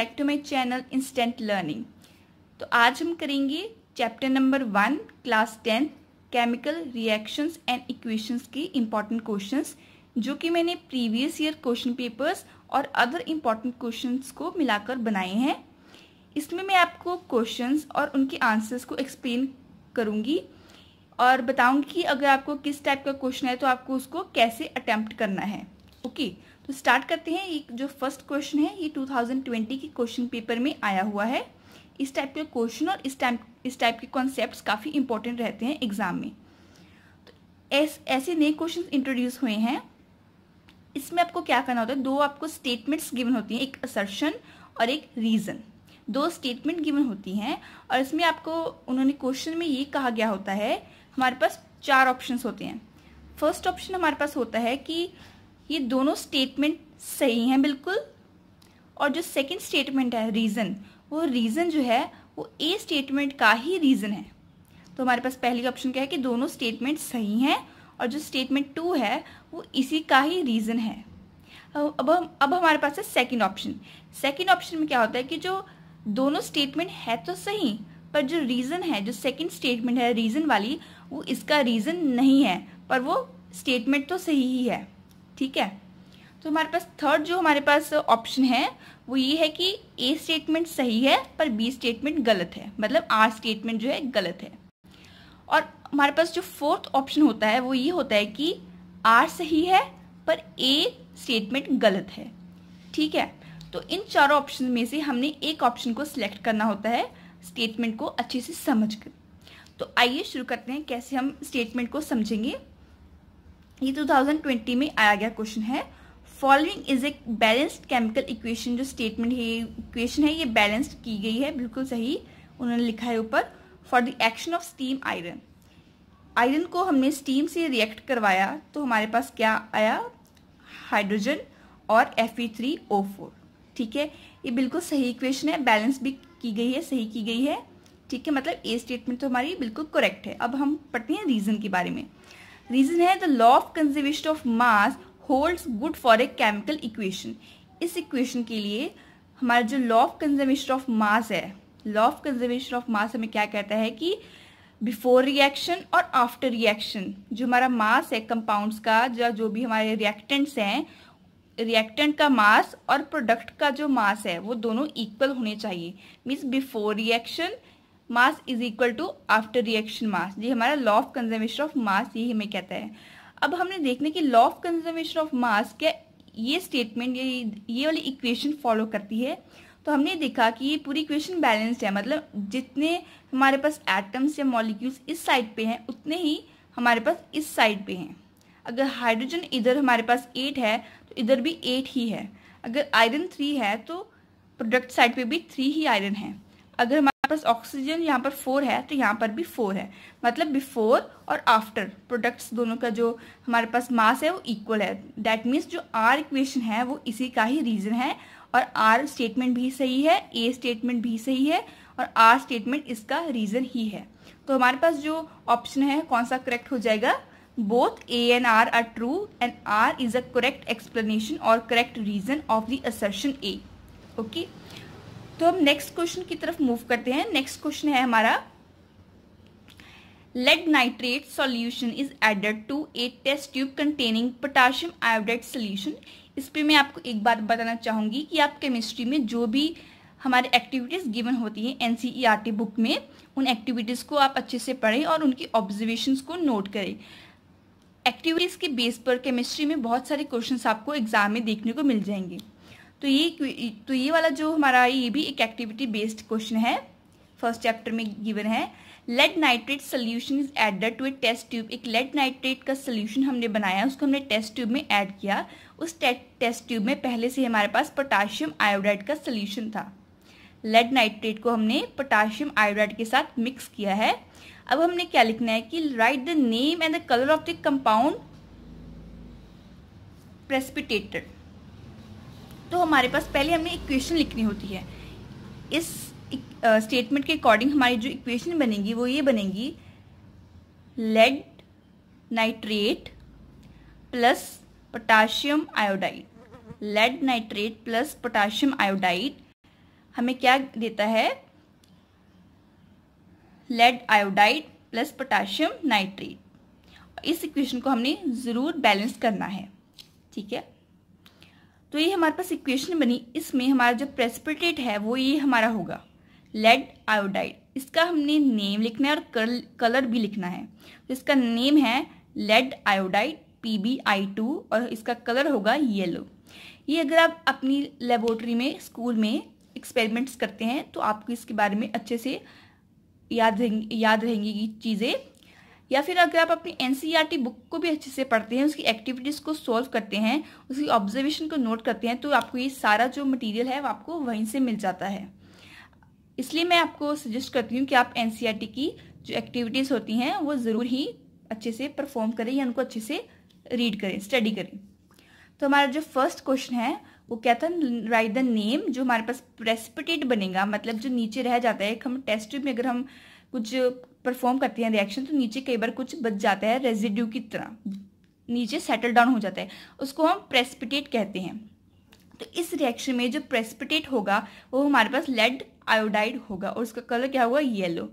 Back to my channel instant learning तो आज हम करेंगे chapter number one class ten chemical reactions and equations के इम्पॉर्टेंट क्वेश्चंस जो कि मैंने प्रीवियस ईयर क्वेश्चन पेपर्स और अदर इम्पॉर्टेंट क्वेश्चंस को मिलाकर बनाए हैं इसमें मैं आपको क्वेश्चंस और उनके आंसर्स को एक्सप्लेन करूँगी और बताऊंगी कि अगर आपको किस टाइप का क्वेश्चन है तो आपको उसको कैसे अटैम्प्ट करना है ओके तो स्टार्ट करते हैं ये जो फर्स्ट क्वेश्चन है ये 2020 के क्वेश्चन पेपर में आया हुआ है इस टाइप के क्वेश्चन और इस टाइप इस टाइप के कॉन्सेप्ट काफ़ी इंपॉर्टेंट रहते हैं एग्जाम में तो ऐस, ऐसे नए क्वेश्चन इंट्रोड्यूस हुए हैं इसमें आपको क्या करना होता है दो आपको स्टेटमेंट्स गिवन होती हैं एक असर्शन और एक रीज़न दो स्टेटमेंट गिवन होती हैं और इसमें आपको उन्होंने क्वेश्चन में ये कहा गया होता है हमारे पास चार ऑप्शंस होते हैं फर्स्ट ऑप्शन हमारे पास होता है कि ये दोनों स्टेटमेंट सही हैं बिल्कुल और जो सेकंड स्टेटमेंट है रीज़न वो रीज़न जो है वो ए स्टेटमेंट का ही रीज़न है तो हमारे पास पहली ऑप्शन क्या है कि दोनों स्टेटमेंट सही हैं और जो स्टेटमेंट टू है वो इसी का ही रीज़न है अब हम अब हमारे पास है सेकंड ऑप्शन सेकंड ऑप्शन में क्या होता है कि जो दोनों स्टेटमेंट है तो सही पर जो रीज़न है जो सेकेंड स्टेटमेंट है रीज़न वाली वो इसका रीज़न नहीं है पर वो स्टेटमेंट तो सही ही है ठीक है तो हमारे पास थर्ड जो हमारे पास ऑप्शन है वो ये है कि ए स्टेटमेंट सही है पर बी स्टेटमेंट गलत है मतलब आर स्टेटमेंट जो है गलत है और हमारे पास जो फोर्थ ऑप्शन होता है वो ये होता है कि आर सही है पर ए स्टेटमेंट गलत है ठीक है तो इन चारों ऑप्शन में से हमने एक ऑप्शन को सिलेक्ट करना होता है स्टेटमेंट को अच्छे से समझ कर तो आइए शुरू करते हैं कैसे हम स्टेटमेंट को समझेंगे ये 2020 में आया गया क्वेश्चन है following is a balanced chemical equation जो स्टेटमेंट है इक्वेशन है ये बैलेंस्ड की गई है बिल्कुल सही उन्होंने लिखा है ऊपर for the action of steam iron iron को हमने स्टीम से रिएक्ट करवाया तो हमारे पास क्या आया हाइड्रोजन और एफ ठीक है ये बिल्कुल सही इक्वेशन है बैलेंस भी की गई है सही की गई है ठीक है मतलब ए स्टेटमेंट तो हमारी बिल्कुल करेक्ट है अब हम पढ़ते हैं रीजन के बारे में रीज़न है the law of conservation of mass holds good for a chemical equation इस इक्वेशन के लिए हमारा जो law of conservation of mass है law of conservation of mass हमें क्या कहता है कि बिफोर रिएक्शन और आफ्टर रिएक्शन जो हमारा मास है कंपाउंड्स का या जो भी हमारे रिएक्टेंट्स हैं रिएक्टेंट का मास और प्रोडक्ट का जो मास है वो दोनों इक्वल होने चाहिए means before reaction mass is equal to after reaction mass ये हमारा law of conservation of mass ये हमें कहता है अब हमने देखना कि law of conservation of mass क्या ये स्टेटमेंट ये ये वाली इक्वेशन फॉलो करती है तो हमने देखा कि ये पूरी इक्वेशन बैलेंस्ड है मतलब जितने हमारे पास एटम्स या मॉलिक्यूल्स इस साइड पे हैं उतने ही हमारे पास इस साइड पे हैं अगर हाइड्रोजन इधर हमारे पास एट है तो इधर भी एट ही है अगर आयरन थ्री है तो प्रोडक्ट साइड पे भी थ्री ही आयरन है अगर हमारे पास ऑक्सीजन यहाँ पर फोर है तो यहाँ पर भी फोर है मतलब बिफोर और आफ्टर प्रोडक्ट्स दोनों का जो हमारे पास मास है वो इक्वल है दैट मीन्स जो आर इक्वेशन है वो इसी का ही रीज़न है और आर स्टेटमेंट भी सही है ए स्टेटमेंट भी सही है और आर स्टेटमेंट इसका रीज़न ही है तो हमारे पास जो ऑप्शन है कौन सा करेक्ट हो जाएगा both A and R are true and R is a correct explanation और correct reason of the assertion A okay तो हम नेक्स्ट क्वेश्चन की तरफ मूव करते हैं नेक्स्ट क्वेश्चन है हमारा lead nitrate solution is added to a test tube containing potassium iodide solution इस पे मैं आपको एक बात बताना चाहूंगी कि आप केमिस्ट्री में जो भी हमारे एक्टिविटीज़ गिवन होती हैं एनसीईआरटी बुक e में उन एक्टिविटीज़ को आप अच्छे से पढ़ें और उनकी ऑब्जर्वेशन को नोट करें एक्टिविटीज़ के बेस पर केमिस्ट्री में बहुत सारे क्वेश्चन आपको एग्जाम में देखने को मिल जाएंगे तो ये तो ये वाला जो हमारा ये भी एक एक्टिविटी बेस्ड क्वेश्चन है फर्स्ट चैप्टर में गिवन है lead nitrate solution is added to a test tube एक लेड नाइट्रेट का सोल्यूशन हमने बनाया उसको हमने टेस्ट ट्यूब में ऐड किया उस टेस्ट ट्यूब में पहले से हमारे पास पोटाशियम आयोडाइड का सोल्यूशन था लेड नाइट्रेट को हमने पोटाशियम आयोडाइड के साथ मिक्स किया है अब हमने क्या लिखना है कि write the name and the colour of the compound precipitated तो हमारे पास पहले हमें इक्वेशन लिखनी होती है इस स्टेटमेंट के अकॉर्डिंग हमारी जो इक्वेशन बनेगी वो ये बनेगी lead nitrate plus potassium iodide lead nitrate plus potassium iodide हमें क्या देता है lead iodide plus potassium nitrate इस इक्वेशन को हमने ज़रूर बैलेंस करना है ठीक है तो ये हमारे पास इक्वेशन बनी इसमें हमारा जो प्रेसिपिटेट है वो ये हमारा होगा लेड आयोडाइड इसका हमने नेम लिखना है और कलर भी लिखना है तो इसका नेम है lead iodide P B I two और इसका कलर होगा येलो ये अगर आप अपनी लेबोरेटरी में स्कूल में एक्सपेरिमेंट्स करते हैं तो आपको इसके बारे में अच्छे से याद रहेंगी याद रहेंगी चीज़ें या फिर अगर आप अपनी एन बुक e को भी अच्छे से पढ़ते हैं उसकी एक्टिविटीज़ को सॉल्व करते हैं उसकी ऑब्जर्वेशन को नोट करते हैं तो आपको ये सारा जो मटेरियल है वो आपको वहीं से मिल जाता है इसलिए मैं आपको सजेस्ट करती हूँ कि आप एन e की जो एक्टिविटीज़ होती हैं वो ज़रूर ही अच्छे से परफॉर्म करें या उनको अच्छे से रीड करें स्टडी करें तो हमारा जो फर्स्ट क्वेश्चन है वो क्या था राइट द नेम जो हमारे पास प्रेसिपिटेट बनेगा मतलब जो नीचे रह जाता है एक हम टेस्ट ट्यूब में अगर हम कुछ परफॉर्म करती हैं रिएक्शन तो नीचे कई बार कुछ बच जाता है रेजिड्यू की तरह नीचे सेटल डाउन हो जाता है उसको हम प्रेसपिटेट कहते हैं तो इस रिएक्शन में जो प्रेसपिटेट होगा वो हमारे पास लेड आयोडाइड होगा और उसका कलर क्या होगा येलो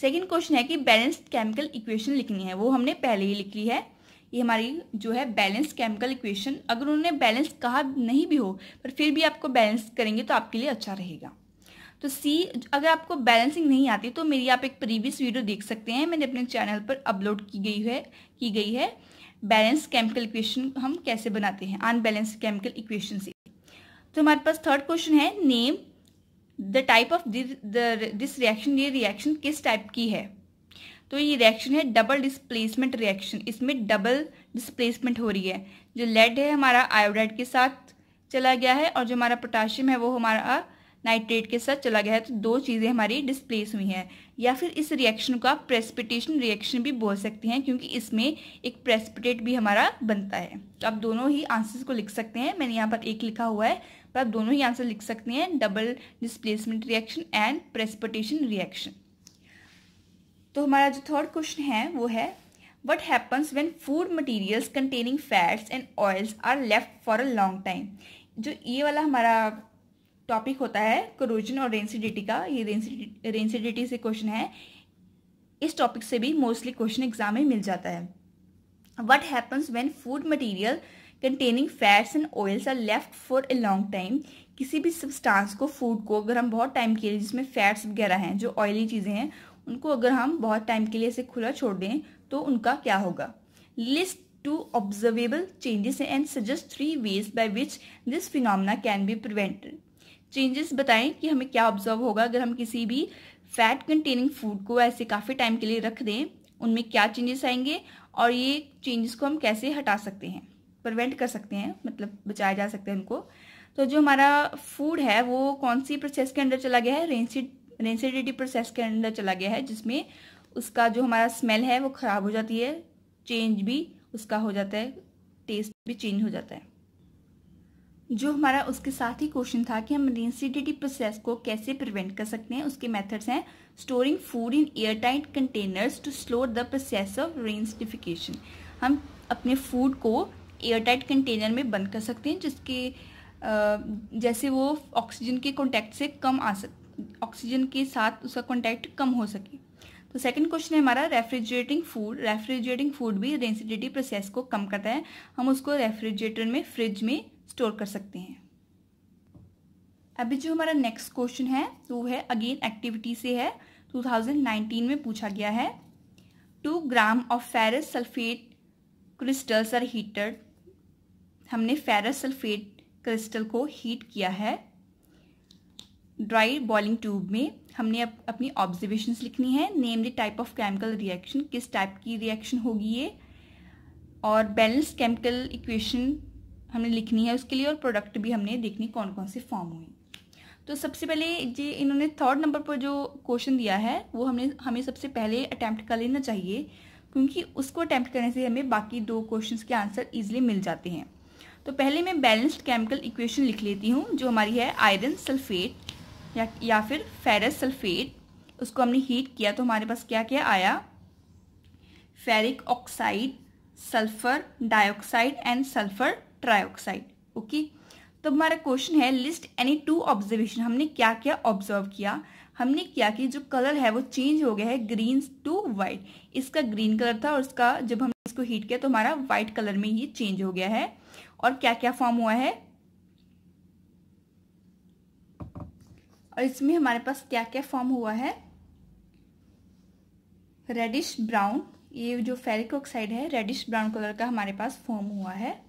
सेकेंड क्वेश्चन है कि बैलेंस्ड केमिकल इक्वेशन लिखनी है वो हमने पहले ही लिख ली है ये हमारी जो है बैलेंस केमिकल इक्वेशन अगर उन्होंने बैलेंस कहा नहीं भी हो पर फिर भी आपको बैलेंस करेंगे तो आपके लिए अच्छा रहेगा तो सी अगर आपको बैलेंसिंग नहीं आती तो मेरी आप एक प्रीवियस वीडियो देख सकते हैं मैंने अपने चैनल पर अपलोड की गई है की गई है बैलेंस केमिकल इक्वेशन हम कैसे बनाते हैं अनबैलेंस केमिकल इक्वेशन से तो हमारे पास थर्ड क्वेश्चन है name the type of this reaction ये रिएक्शन किस टाइप की है तो ये रिएक्शन है डबल डिस्प्लेसमेंट रिएक्शन इसमें डबल डिस्प्लेसमेंट हो रही है जो लेड है हमारा आयोडाइड के साथ चला गया है और जो हमारा पोटाशियम है वो हमारा नाइट्रेट के साथ चला गया है तो दो चीज़ें हमारी डिस्प्लेस हुई हैं या फिर इस रिएक्शन को आप प्रेसिपिटेशन रिएक्शन भी बोल सकते हैं क्योंकि इसमें एक प्रेसिपिटेट भी हमारा बनता है तो आप दोनों ही आंसर्स को लिख सकते हैं मैंने यहाँ पर एक लिखा हुआ है पर आप दोनों ही आंसर लिख सकते हैं double displacement reaction and precipitation reaction तो हमारा जो थर्ड क्वेश्चन है वो है what happens when food materials containing fats and oils are left for a long time जो ये वाला हमारा टॉपिक होता है क्रोजन और रेंसिडिटी का ये रेंसिडिटी से क्वेश्चन है इस टॉपिक से भी मोस्टली क्वेश्चन एग्जाम में मिल जाता है what happens when food material containing fats and oils are left for a long time किसी भी सब्सटांस को फूड को अगर हम बहुत टाइम के लिए जिसमें फैट्स वगैरह हैं जो ऑयली चीज़ें हैं उनको अगर हम बहुत टाइम के लिए इसे खुला छोड़ दें तो उनका क्या होगा list two observable changes and suggest three ways by which this phenomena can be prevented changes बताएं कि हमें क्या ऑब्जर्व होगा अगर हम किसी भी फैट कंटेनिंग फूड को ऐसे काफ़ी टाइम के लिए रख दें उनमें क्या चेंजेस आएंगे और ये चेंजेस को हम कैसे हटा सकते हैं प्रिवेंट कर सकते हैं मतलब बचाया जा सकते हैं उनको तो जो हमारा फूड है वो कौन सी प्रोसेस के अंदर चला गया है रेंसिड रेंसिडिटी प्रोसेस के अंदर चला गया है जिसमें उसका जो हमारा स्मेल है वो ख़राब हो जाती है चेंज भी उसका हो जाता है टेस्ट भी चेंज हो जाता है जो हमारा उसके साथ ही क्वेश्चन था कि हम रिंसिडिटी प्रोसेस को कैसे प्रिवेंट कर सकते हैं उसके मेथड्स हैं storing food in air tight containers to slow the process of rancidification हम अपने फूड को एयर टाइट कंटेनर में बंद कर सकते हैं जिसके जैसे वो ऑक्सीजन के कॉन्टैक्ट से कम आ सक ऑक्सीजन के साथ उसका कॉन्टैक्ट कम हो सके तो सेकंड क्वेश्चन है हमारा रेफ्रिजरेटिंग फूड रेफ्रिजरेटिंग फूड भी रेंसिडिटी प्रोसेस को कम करता है हम उसको रेफ्रिजरेटर में फ्रिज में स्टोर कर सकते हैं अभी जो हमारा नेक्स्ट क्वेश्चन है वो है अगेन एक्टिविटी से है 2019 में पूछा गया है two gram of ferrous sulphate crystals are heated हमने फेरस सल्फेट क्रिस्टल को हीट किया है ड्राई बॉइलिंग ट्यूब में हमने अप, अपनी ऑब्जर्वेशंस लिखनी है name the type of chemical reaction किस टाइप की रिएक्शन होगी ये और बैलेंस केमिकल इक्वेशन हमने लिखनी है उसके लिए और प्रोडक्ट भी हमने देखनी कौन कौन से फॉर्म हुए तो सबसे पहले जी इन्होंने थर्ड नंबर पर जो क्वेश्चन दिया है वो हमने हमें सबसे पहले अटैम्प्ट कर लेना चाहिए क्योंकि उसको अटैम्प्ट करने से हमें बाकी दो क्वेश्चन के आंसर ईजिली मिल जाते हैं तो पहले मैं बैलेंस्ड केमिकल इक्वेशन लिख लेती हूँ जो हमारी है आयरन सल्फेट या या फिर फेरस सल्फेट उसको हमने हीट किया तो हमारे पास क्या क्या आया ferric oxide sulphur dioxide and sulphur trioxide okay तो हमारा क्वेश्चन है लिस्ट एनी टू ऑब्जर्वेशन हमने क्या क्या ऑब्जर्व किया हमने क्या कि जो कलर है वो चेंज हो गया है ग्रीन टू व्हाइट इसका ग्रीन कलर था और इसका जब हमने इसको हीट किया तो हमारा व्हाइट कलर में ये चेंज हो गया है और क्या क्या फॉर्म हुआ है और इसमें हमारे पास क्या क्या फॉर्म हुआ है रेडिश ब्राउन ये जो फेरिक ऑक्साइड है रेडिश ब्राउन कलर का हमारे पास फॉर्म हुआ है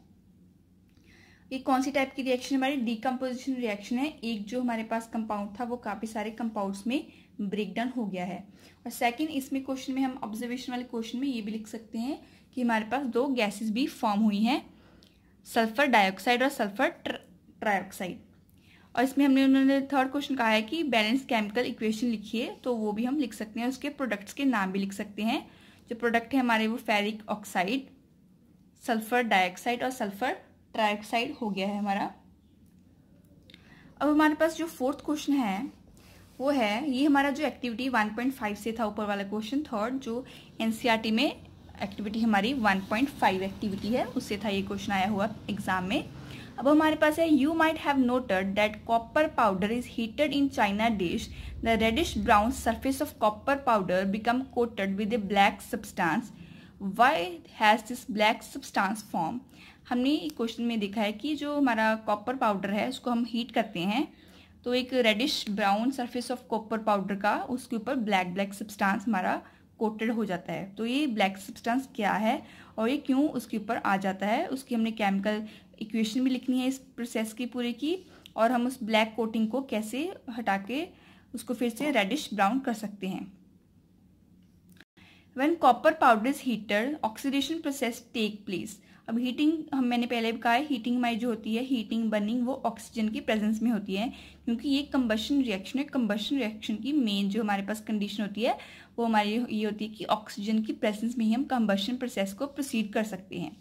ये कौन सी टाइप की रिएक्शन हमारी डीकम्पोजिशन रिएक्शन है एक जो हमारे पास कंपाउंड था वो काफी सारे कंपाउंड्स में ब्रेक डाउन हो गया है और सेकंड इसमें क्वेश्चन में हम ऑब्जर्वेशन वाले क्वेश्चन में ये भी लिख सकते हैं कि हमारे पास दो गैसेस भी फॉर्म हुई हैं सल्फर डाइऑक्साइड और सल्फर ट्राइऑक्साइड और इसमें हमने उन्होंने थर्ड क्वेश्चन कहा है कि बैलेंस केमिकल इक्वेशन लिखिए तो वो भी हम लिख सकते हैं उसके प्रोडक्ट्स के नाम भी लिख सकते हैं जो प्रोडक्ट है हमारे वो फेरिक ऑक्साइड सल्फर डाइऑक्साइड और सल्फर ट्राइक्साइड हो गया है हमारा अब हमारे पास जो फोर्थ क्वेश्चन है वो है ये हमारा जो एक्टिविटी 1.5 से था ऊपर वाला क्वेश्चन थर्ड जो एनसीईआरटी e में एक्टिविटी हमारी 1.5 एक्टिविटी है उससे था ये क्वेश्चन आया हुआ एग्जाम में अब हमारे पास है you might have noted that copper powder is heated in china dish the reddish brown surface of copper powder become coated with a black substance why has this black substance form हमने question में देखा है कि जो हमारा copper powder है उसको हम हीट करते हैं तो एक reddish brown surface of copper powder का उसके ऊपर ब्लैक ब्लैक सब्सटेंस हमारा कोटेड हो जाता है तो ये ब्लैक सब्सटेंस क्या है और ये क्यों उसके ऊपर आ जाता है उसकी हमने केमिकल इक्वेशन भी लिखनी है इस प्रोसेस की पूरे की और हम उस ब्लैक कोटिंग को कैसे हटा के उसको फिर से रेडिश ब्राउन कर सकते हैं when copper powder is heater oxidation process take place अब हीटिंग हम मैंने पहले भी कहा है हीटिंग माई जो होती है हीटिंग बर्निंग वो ऑक्सीजन की प्रेजेंस में होती है क्योंकि ये कम्बशन रिएक्शन है कम्बशन रिएक्शन की मेन जो हमारे पास कंडीशन होती है वो हमारी ये होती है कि ऑक्सीजन की प्रेजेंस में ही हम कम्बशन प्रोसेस को प्रोसीड कर सकते हैं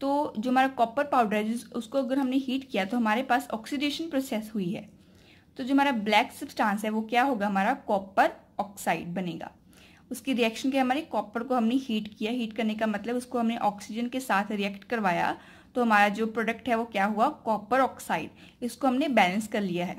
तो जो हमारा कॉपर पाउडर है उसको अगर हमने हीट किया तो हमारे पास ऑक्सीडेशन प्रोसेस हुई है तो जो हमारा ब्लैक सब्सटांस है वो क्या होगा हमारा कॉपर ऑक्साइड बनेगा उसकी रिएक्शन के हमारे कॉपर को हमने हीट किया हीट करने का मतलब उसको हमने ऑक्सीजन के साथ रिएक्ट करवाया तो हमारा जो प्रोडक्ट है वो क्या हुआ कॉपर ऑक्साइड इसको हमने बैलेंस कर लिया है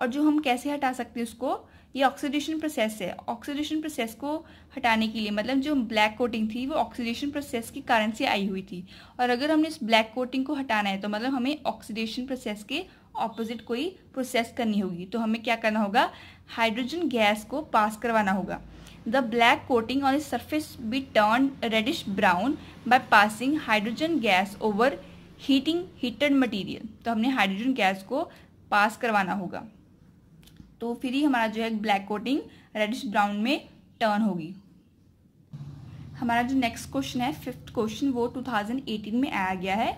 और जो हम कैसे हटा सकते हैं उसको ये ऑक्सीडेशन प्रोसेस है ऑक्सीडेशन प्रोसेस को हटाने के लिए मतलब जो ब्लैक कोटिंग थी वो ऑक्सीडेशन प्रोसेस के कारण से आई हुई थी और अगर हमने इस ब्लैक कोटिंग को हटाना है तो मतलब हमें ऑक्सीडेशन प्रोसेस के ऑपोजिट कोई प्रोसेस करनी होगी तो हमें क्या करना होगा हाइड्रोजन गैस को पास करवाना होगा The black coating on the surface be turned reddish brown by passing hydrogen gas over heating heated material. तो हमने हाइड्रोजन गैस को पास करवाना होगा तो फिर ही हमारा जो है ब्लैक कोटिंग रेडिश ब्राउन में टर्न होगी हमारा जो नेक्स्ट क्वेश्चन है फिफ्थ क्वेश्चन वो 2018 में आया गया है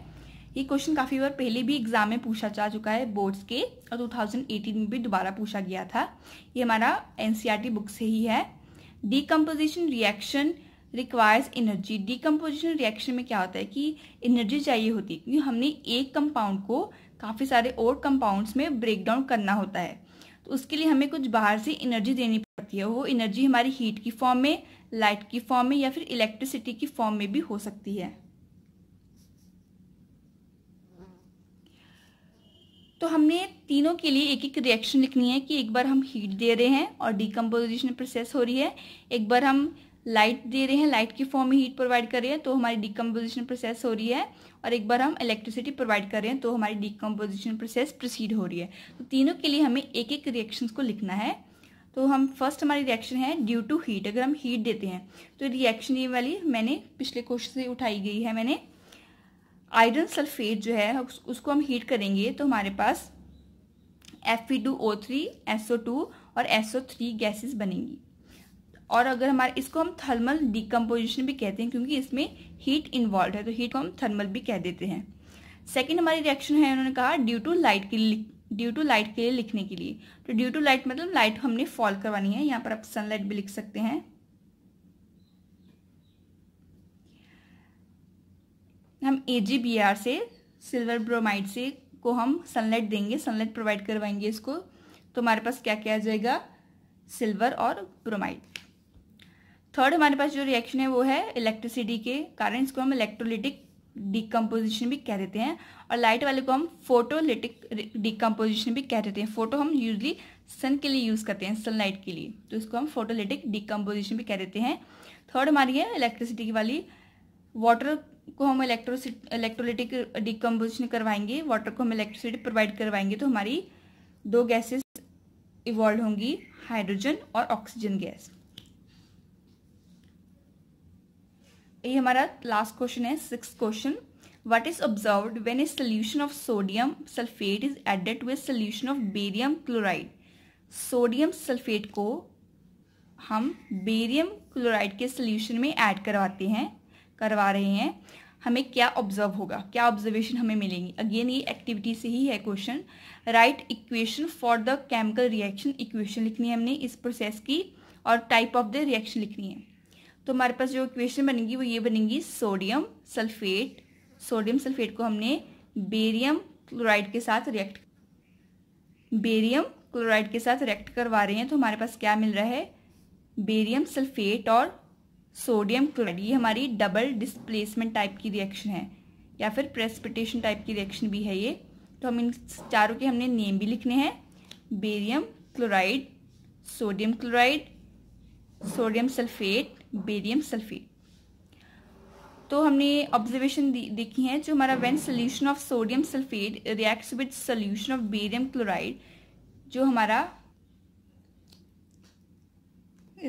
ये क्वेश्चन काफ़ी बार पहले भी एग्जाम में पूछा जा चुका है बोर्ड्स के और 2018 में भी दोबारा पूछा गया था ये हमारा एन बुक e से ही है decomposition reaction requires energy decomposition reaction में क्या होता है कि एनर्जी चाहिए होती है क्योंकि हमने एक कंपाउंड को काफ़ी सारे और कंपाउंड्स में ब्रेक डाउन करना होता है तो उसके लिए हमें कुछ बाहर से एनर्जी देनी पड़ती है वो एनर्जी हमारी हीट की फॉर्म में लाइट की फॉर्म में या फिर इलेक्ट्रिसिटी की फॉर्म में भी हो सकती है तो हमने तीनों के लिए एक एक रिएक्शन लिखनी है कि एक बार हम हीट दे रहे हैं और डिकम्पोजिशन प्रोसेस हो रही है एक बार हम लाइट दे रहे हैं लाइट के फॉर्म में हीट प्रोवाइड कर रहे हैं तो हमारी डिकम्पोजिशन प्रोसेस हो रही है और एक बार हम इलेक्ट्रिसिटी प्रोवाइड कर रहे हैं तो हमारी डिकम्पोजिशन प्रोसेस प्रोसीड हो रही है तो तीनों के लिए हमें एक एक रिएक्शन को लिखना है तो हम फर्स्ट हमारी रिएक्शन है ड्यू टू हीट अगर हम हीट देते हैं तो रिएक्शन ये वाली मैंने पिछले क्वेश्चन से उठाई गई है मैंने आयरन सल्फेट जो है उसको हम हीट करेंगे तो हमारे पास F P two O three S O two और एस ओ थ्री गैसेज बनेंगी और अगर हमारे इसको हम थर्मल डिकम्पोजिशन भी कहते हैं क्योंकि इसमें हीट इन्वॉल्व है तो हीट को हम थर्मल भी कह देते हैं सेकेंड हमारी रिएक्शन है उन्होंने कहा ड्यू टू लाइट के लिए ड्यू टू लाइट के लिए लिखने के लिए तो ड्यू टू लाइट मतलब लाइट हमने फॉल करवानी है यहाँ पर आप सनलाइट भी लिख सकते हैं हम ए से सिल्वर ब्रोमाइड से को हम सनलाइट देंगे सनलाइट प्रोवाइड करवाएंगे इसको तो हमारे पास क्या क्या आ जाएगा सिल्वर और ब्रोमाइड थर्ड हमारे पास जो रिएक्शन है वो है इलेक्ट्रिसिटी के कारण इसको हम इलेक्ट्रोलिटिक डिकम्पोजिशन भी कह देते हैं और लाइट वाले को हम फोटोलिटिक डिकम्पोजिशन भी कह देते हैं फोटो हम यूजली सन के लिए यूज़ करते हैं सनलाइट के लिए तो इसको हम फोटोलिटिक डिकम्पोजिशन भी कह देते हैं थर्ड हमारी है इलेक्ट्रिसिटी वाली वाटर को हम इलेक्ट्रोसिटी इलेक्ट्रोलिटिक डिकम्पोजिशन करवाएंगे वाटर को हम इलेक्ट्रिसिटी प्रोवाइड करवाएंगे तो हमारी दो गैसेस इवॉल्व होंगी हाइड्रोजन और ऑक्सीजन गैस ये हमारा लास्ट क्वेश्चन है six question what is observe when a solution of sodium sulphate is added to a solution of barium sodium sulphate को हम बेरियम क्लोराइड के सोल्यूशन में ऐड करवाते हैं करवा रहे हैं हमें क्या ऑब्जर्व होगा क्या ऑब्जर्वेशन हमें मिलेंगी अगेन ये एक्टिविटी से ही है question write equation for the chemical reaction equation लिखनी है हमने इस प्रोसेस की और टाइप ऑफ द रिएक्शन लिखनी है तो हमारे पास जो इक्वेशन बनेगी वो ये बनेगी सोडियम सल्फेट सोडियम सल्फेट को हमने बेरियम क्लोराइड के साथ रिएक्ट बेरियम क्लोराइड के साथ रिएक्ट करवा रहे हैं तो हमारे पास क्या मिल रहा है बेरियम सल्फेट और सोडियम क्लोराइड ये हमारी डबल डिस्प्लेसमेंट टाइप की रिएक्शन है या फिर प्रेसिपिटेशन टाइप की रिएक्शन भी है ये तो हम इन चारों के हमने नेम भी लिखने हैं barium chloride sodium chloride sodium sulphate barium sulphate तो हमने ऑब्जर्वेशन देखी है जो हमारा when solution of sodium sulphate reacts with solution of barium chloride जो हमारा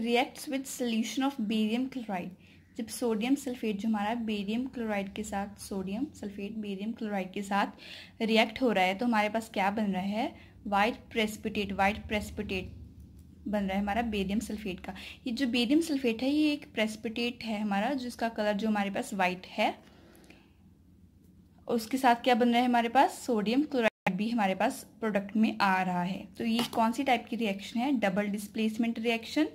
reacts with solution of barium chloride जब सोडियम सल्फेट जो हमारा बेरियम क्लोराइड के साथ सोडियम सल्फेट बेरियम क्लोराइड के साथ रिएक्ट हो रहा है तो हमारे पास क्या बन रहा है वाइट प्रेसपिटेट वाइट प्रेसपिटेट बन रहा है हमारा बेरियम सल्फेट का ये जो बेरियम सल्फेट है ये एक प्रेसपिटेट है हमारा जिसका कलर जो हमारे पास वाइट है उसके साथ क्या बन रहा है हमारे पास सोडियम क्लोराइड भी हमारे पास प्रोडक्ट में आ रहा है तो ये कौन सी टाइप की रिएक्शन है डबल डिस्प्लेसमेंट रिएक्शन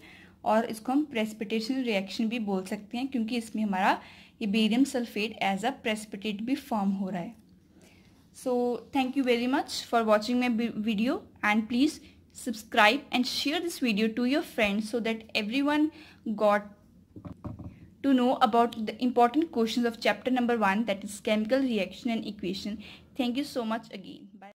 और इसको हम प्रेसिपिटेशन रिएक्शन भी बोल सकते हैं क्योंकि इसमें हमारा ये barium sulphate as a precipitate भी फॉर्म हो रहा है so thank you very much for watching my video and please subscribe and share this video to your friends so that everyone got to know about the important question of chapter number one that is chemical reaction and equation thank you so much again